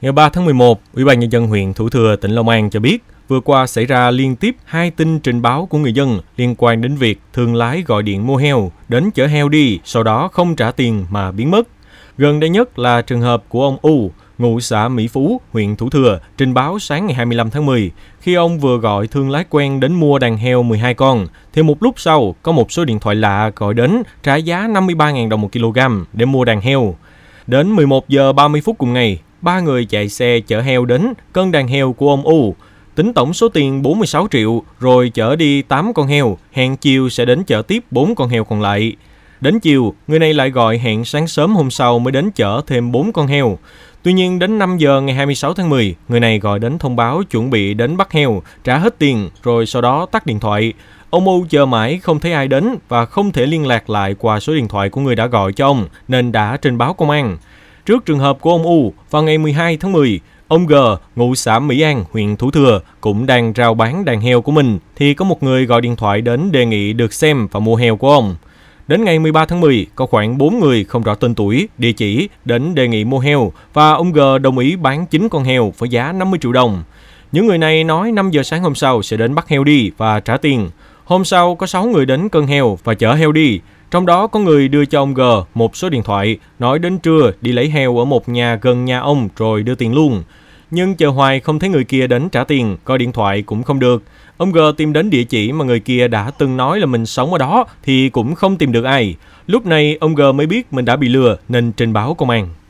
Ngày 3 tháng 11, Ủy ban Nhân dân huyện Thủ Thừa, tỉnh Long An cho biết, vừa qua xảy ra liên tiếp hai tin trình báo của người dân liên quan đến việc thương lái gọi điện mua heo, đến chở heo đi, sau đó không trả tiền mà biến mất. Gần đây nhất là trường hợp của ông U, ngụ xã Mỹ Phú, huyện Thủ Thừa, trình báo sáng ngày 25 tháng 10, khi ông vừa gọi thương lái quen đến mua đàn heo 12 con, thì một lúc sau có một số điện thoại lạ gọi đến trả giá 53.000 đồng một kg để mua đàn heo. Đến 11 giờ 30 phút cùng ngày, ba người chạy xe chở heo đến cân đàn heo của ông U, tính tổng số tiền 46 triệu rồi chở đi 8 con heo, hẹn chiều sẽ đến chở tiếp 4 con heo còn lại. Đến chiều, người này lại gọi hẹn sáng sớm hôm sau mới đến chở thêm 4 con heo. Tuy nhiên đến 5 giờ ngày 26 tháng 10, người này gọi đến thông báo chuẩn bị đến bắt heo, trả hết tiền rồi sau đó tắt điện thoại. Ông U chờ mãi không thấy ai đến và không thể liên lạc lại qua số điện thoại của người đã gọi cho ông nên đã trình báo công an. Trước trường hợp của ông U, vào ngày 12 tháng 10, ông G, ngụ xã Mỹ An, huyện Thủ Thừa, cũng đang rao bán đàn heo của mình, thì có một người gọi điện thoại đến đề nghị được xem và mua heo của ông. Đến ngày 13 tháng 10, có khoảng 4 người không rõ tên tuổi, địa chỉ đến đề nghị mua heo và ông G đồng ý bán 9 con heo với giá 50 triệu đồng. Những người này nói 5 giờ sáng hôm sau sẽ đến bắt heo đi và trả tiền. Hôm sau có 6 người đến cân heo và chở heo đi. Trong đó có người đưa cho ông G một số điện thoại, nói đến trưa đi lấy heo ở một nhà gần nhà ông rồi đưa tiền luôn. Nhưng chờ hoài không thấy người kia đến trả tiền, coi điện thoại cũng không được. Ông G tìm đến địa chỉ mà người kia đã từng nói là mình sống ở đó thì cũng không tìm được ai. Lúc này ông G mới biết mình đã bị lừa nên trình báo công an.